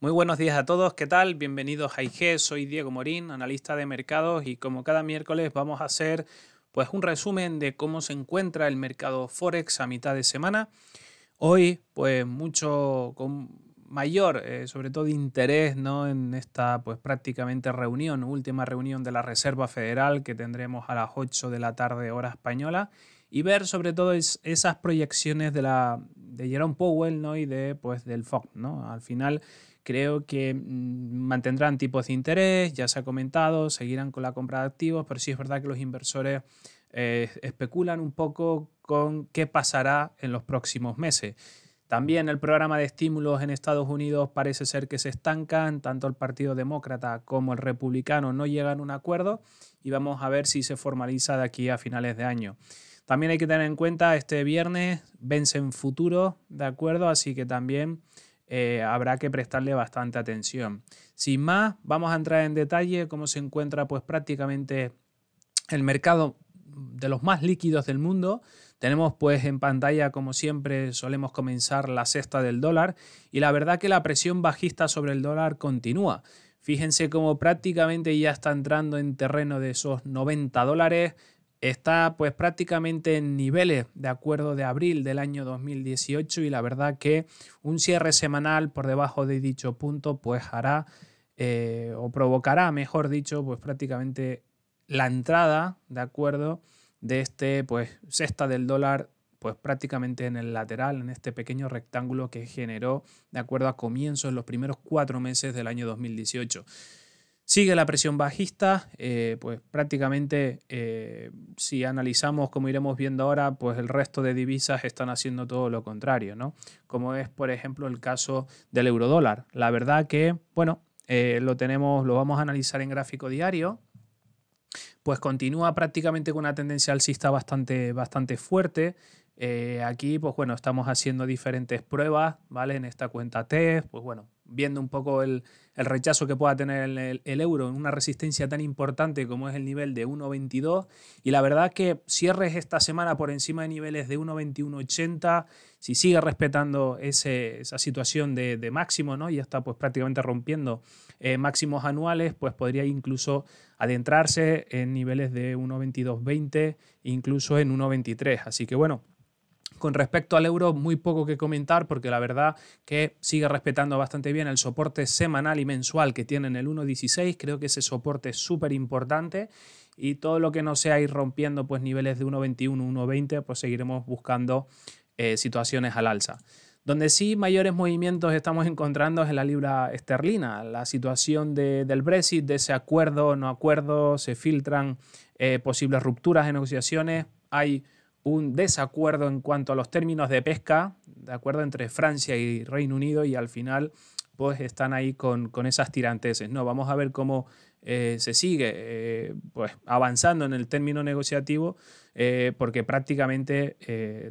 Muy buenos días a todos, ¿qué tal? Bienvenidos a IG, soy Diego Morín, analista de mercados y como cada miércoles vamos a hacer pues un resumen de cómo se encuentra el mercado Forex a mitad de semana. Hoy pues mucho con mayor, eh, sobre todo interés ¿no? en esta pues prácticamente reunión, última reunión de la Reserva Federal que tendremos a las 8 de la tarde hora española y ver sobre todo esas proyecciones de, la, de Jerome Powell ¿no? y de, pues, del FOC. ¿no? Al final creo que mm, mantendrán tipos de interés, ya se ha comentado, seguirán con la compra de activos, pero sí es verdad que los inversores eh, especulan un poco con qué pasará en los próximos meses. También el programa de estímulos en Estados Unidos parece ser que se estancan, tanto el Partido Demócrata como el Republicano no llegan a un acuerdo y vamos a ver si se formaliza de aquí a finales de año. También hay que tener en cuenta este viernes vencen futuro, ¿de acuerdo? Así que también eh, habrá que prestarle bastante atención. Sin más, vamos a entrar en detalle cómo se encuentra pues prácticamente el mercado de los más líquidos del mundo. Tenemos pues en pantalla, como siempre, solemos comenzar la cesta del dólar y la verdad que la presión bajista sobre el dólar continúa. Fíjense cómo prácticamente ya está entrando en terreno de esos 90 dólares, está pues prácticamente en niveles de acuerdo de abril del año 2018 y la verdad que un cierre semanal por debajo de dicho punto pues hará eh, o provocará, mejor dicho, pues prácticamente la entrada, de acuerdo, de este pues sexta del dólar pues prácticamente en el lateral, en este pequeño rectángulo que generó, de acuerdo a comienzos, los primeros cuatro meses del año 2018. Sigue la presión bajista, eh, pues prácticamente eh, si analizamos como iremos viendo ahora, pues el resto de divisas están haciendo todo lo contrario, ¿no? Como es, por ejemplo, el caso del eurodólar. La verdad que, bueno, eh, lo tenemos, lo vamos a analizar en gráfico diario, pues continúa prácticamente con una tendencia alcista bastante, bastante fuerte. aquí, pues bueno, estamos haciendo diferentes pruebas, ¿vale? En esta cuenta test, e pues bueno, viendo un poco el, rechazo que pueda tener el, euro en una resistencia tan importante como es el nivel de 1,22. Y la verdad que cierres esta semana por encima de niveles de 1,21,80, si sigue respetando esa situación de, máximo, ¿no? y está pues prácticamente rompiendo eh, máximos anuales, pues podría incluso adentrarse en niveles de 1,22,20, incluso en 1,23. Así que bueno. Con respecto al euro, muy poco que comentar porque la verdad que sigue respetando bastante bien el soporte semanal y mensual que tiene en el 1.16. Creo que ese soporte es súper importante y todo lo que no sea ir rompiendo pues niveles de 1.21, 1.20, pues seguiremos buscando eh, situaciones al alza. Donde sí mayores movimientos estamos encontrando es en la libra esterlina, la situación del Brexit, de ese acuerdo o no acuerdo, se filtran eh, posibles rupturas en negociaciones, hay un desacuerdo en cuanto a los términos de pesca, de acuerdo entre Francia y Reino Unido, y al final pues están ahí con, esas tiranteses. No, vamos a ver cómo eh, se sigue eh, pues, avanzando en el término negociativo, eh, porque prácticamente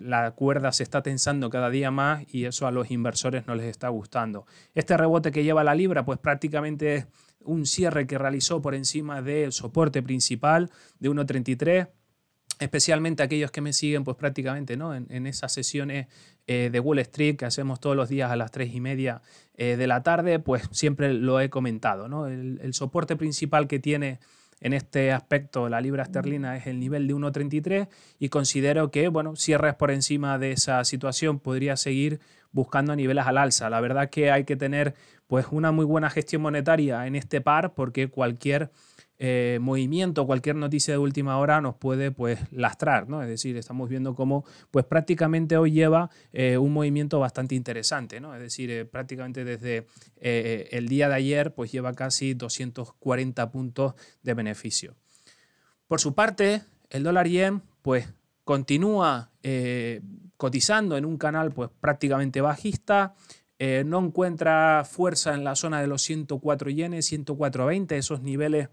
la cuerda se está tensando cada día más y eso a los inversores no les está gustando. Este rebote que lleva la libra, pues prácticamente es un cierre que realizó por encima del soporte principal de 1.33 especialmente aquellos que me siguen, pues prácticamente ¿no? en, esas sesiones eh, de Wall Street que hacemos todos los días a las tres y media eh, de la tarde, pues siempre lo he comentado. ¿no? El, el, soporte principal que tiene en este aspecto la libra esterlina es el nivel de 1.33 y considero que, bueno, cierres por encima de esa situación podría seguir buscando niveles al alza. La verdad que hay que tener pues una muy buena gestión monetaria en este par porque cualquier eh, movimiento, cualquier noticia de última hora nos puede pues lastrar, ¿no? Es decir, estamos viendo cómo pues prácticamente hoy lleva eh, un movimiento bastante interesante, ¿no? Es decir, eh, prácticamente desde el día de ayer pues lleva casi 240 puntos de beneficio. Por su parte, el dólar yen pues continúa cotizando en un canal pues prácticamente bajista, no encuentra fuerza en la zona de los 104 yenes, 104.20, esos niveles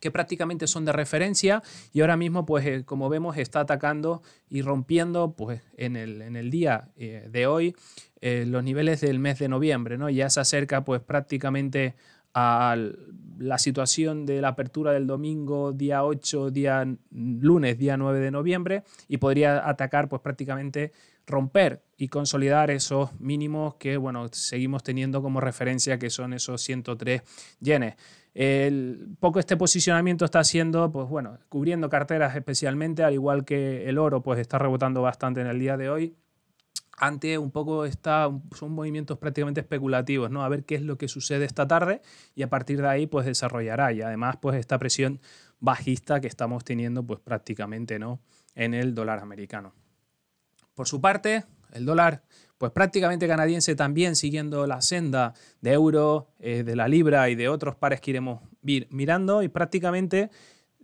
que prácticamente son de referencia y ahora mismo, pues eh, como vemos, está atacando y rompiendo pues, en, el, en el día eh, de hoy eh, los niveles del mes de noviembre. ¿no? Ya se acerca pues prácticamente a la situación de la apertura del domingo, día 8, día lunes, día 9 de noviembre, y podría atacar pues prácticamente romper y consolidar esos mínimos que bueno, seguimos teniendo como referencia que son esos 103 yenes. El, poco este posicionamiento está haciendo, pues bueno, cubriendo carteras especialmente, al igual que el oro, pues está rebotando bastante en el día de hoy. Ante un poco está, son movimientos prácticamente especulativos, ¿no? A ver qué es lo que sucede esta tarde y a partir de ahí pues desarrollará y además pues esta presión bajista que estamos teniendo pues prácticamente, ¿no? En el dólar americano. Por su parte, el dólar pues prácticamente canadiense también siguiendo la senda de euro, eh, de la libra y de otros pares que iremos ir mirando y prácticamente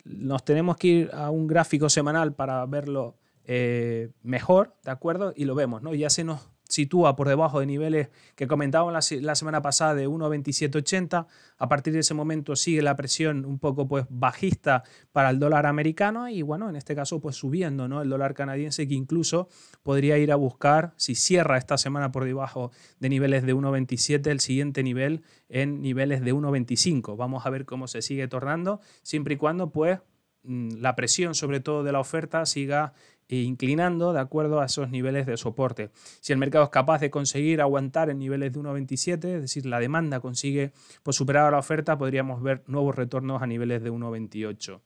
nos tenemos que ir a un gráfico semanal para verlo eh, mejor, ¿de acuerdo? Y lo vemos, ¿no? Ya se nos sitúa por debajo de niveles que comentábamos la, semana pasada de 1,2780. A partir de ese momento sigue la presión un poco pues bajista para el dólar americano y bueno, en este caso pues subiendo, ¿no? El dólar canadiense que incluso podría ir a buscar, si cierra esta semana por debajo de niveles de 1,27, el siguiente nivel en niveles de 1,25. Vamos a ver cómo se sigue tornando, siempre y cuando pues Mm, la presión, sobre todo de la oferta, siga eh, inclinando de acuerdo a esos niveles de soporte. Si el mercado es capaz de conseguir aguantar en niveles de 1,27, es decir, la demanda consigue pues, superar a la oferta, podríamos ver nuevos retornos a niveles de 1,28.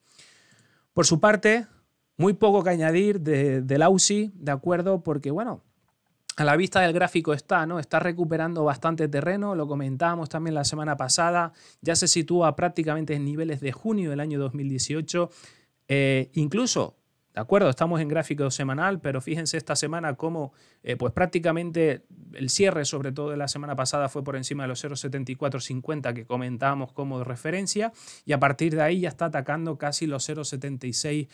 Por su parte, muy poco que añadir de, del AUSI, ¿de acuerdo? Porque, bueno, a la vista del gráfico está, ¿no? Está recuperando bastante terreno, lo comentábamos también la semana pasada, ya se sitúa prácticamente en niveles de junio del año 2018. Eh, incluso, de acuerdo, estamos en gráfico semanal, pero fíjense esta semana cómo, eh, pues prácticamente el cierre, sobre todo de la semana pasada, fue por encima de los 0,7450 que comentábamos como referencia, y a partir de ahí ya está atacando casi los 0,76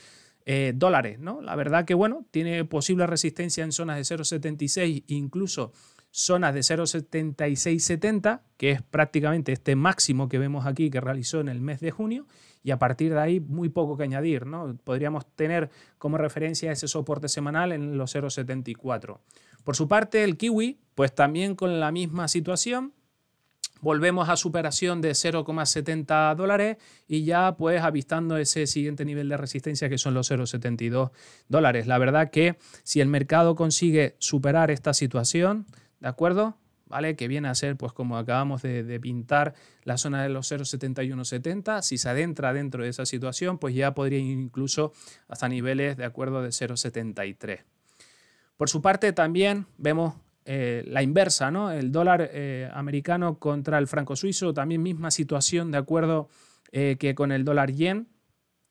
eh, dólares. ¿no? La verdad que bueno, tiene posible resistencia en zonas de 0,76, incluso zonas de 0,7670, que es prácticamente este máximo que vemos aquí que realizó en el mes de junio, y a partir de ahí muy poco que añadir. ¿no? Podríamos tener como referencia ese soporte semanal en los 0,74. Por su parte, el kiwi, pues también con la misma situación, volvemos a superación de 0,70 dólares y ya pues avistando ese siguiente nivel de resistencia que son los 0,72 dólares. La verdad que si el mercado consigue superar esta situación, ¿de acuerdo? ¿Vale? Que viene a ser, pues como acabamos de, pintar, la zona de los 0,7170. Si se adentra dentro de esa situación, pues ya podría ir incluso hasta niveles de acuerdo de 0,73. Por su parte, también vemos eh, la inversa, ¿no? El dólar eh, americano contra el franco suizo, también misma situación de acuerdo eh, que con el dólar yen.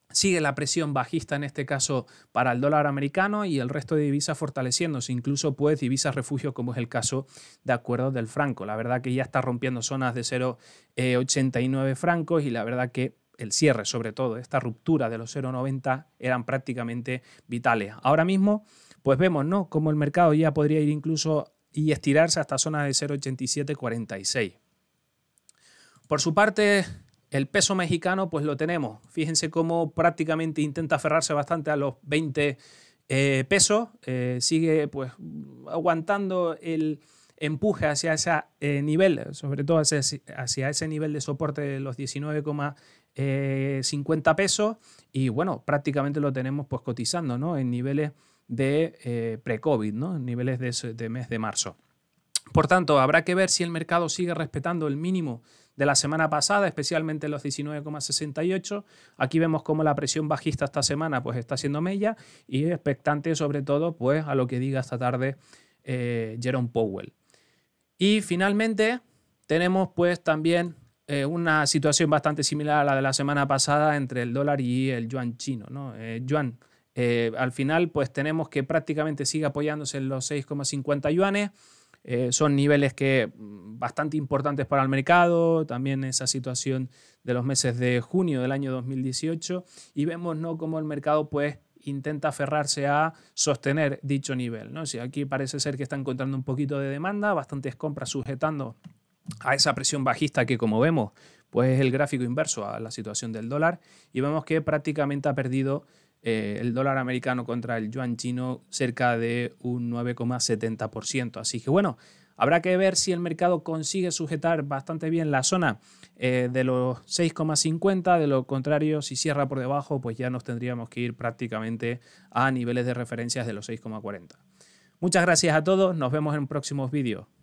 Sigue la presión bajista en este caso para el dólar americano y el resto de divisas fortaleciéndose, incluso pues divisas refugios como es el caso de acuerdo del franco. La verdad que ya está rompiendo zonas de 0,89 francos y la verdad que el cierre sobre todo, esta ruptura de los 0,90 eran prácticamente vitales. Ahora mismo pues vemos ¿no? Como el mercado ya podría ir incluso y estirarse hasta zona de 0,8746. Por su parte, el peso mexicano, pues lo tenemos. Fíjense cómo prácticamente intenta aferrarse bastante a los 20 eh, pesos. Eh, sigue pues aguantando el empuje hacia ese eh, nivel, sobre todo hacia, ese nivel de soporte de los 19,50 pesos. Y bueno, prácticamente lo tenemos pues cotizando, En niveles de eh, pre-COVID, ¿no? niveles de, mes de marzo. Por tanto, habrá que ver si el mercado sigue respetando el mínimo de la semana pasada, especialmente los 19,68. Aquí vemos cómo la presión bajista esta semana pues, está siendo mella y expectante sobre todo pues, a lo que diga esta tarde eh, Jerome Powell. Y finalmente tenemos pues también eh, una situación bastante similar a la de la semana pasada entre el dólar y el yuan chino. ¿no? yuan eh, al final, pues tenemos que prácticamente sigue apoyándose en los 6,50 yuanes. Eh, son niveles que mm, bastante importantes para el mercado, también esa situación de los meses de junio del año 2018 y vemos ¿no? cómo el mercado pues intenta aferrarse a sostener dicho nivel. ¿no? aquí parece ser que está encontrando un poquito de demanda, bastantes compras sujetando a esa presión bajista que como vemos pues es el gráfico inverso a la situación del dólar y vemos que prácticamente ha perdido eh, el dólar americano contra el yuan chino cerca de un 9,70%. Así que bueno, habrá que ver si el mercado consigue sujetar bastante bien la zona eh, de los 6,50. De lo contrario, si cierra por debajo, pues ya nos tendríamos que ir prácticamente a niveles de referencias de los 6,40. Muchas gracias a todos, nos vemos en próximos vídeos.